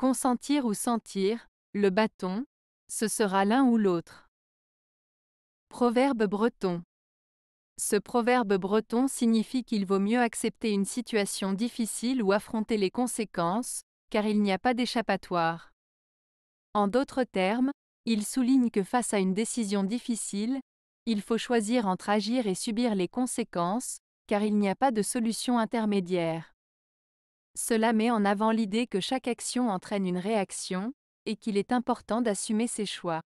Consentir ou sentir, le bâton, ce sera l'un ou l'autre. Proverbe breton. Ce proverbe breton signifie qu'il vaut mieux accepter une situation difficile ou affronter les conséquences, car il n'y a pas d'échappatoire. En d'autres termes, il souligne que face à une décision difficile, il faut choisir entre agir et subir les conséquences, car il n'y a pas de solution intermédiaire. Cela met en avant l'idée que chaque action entraîne une réaction, et qu'il est important d'assumer ses choix.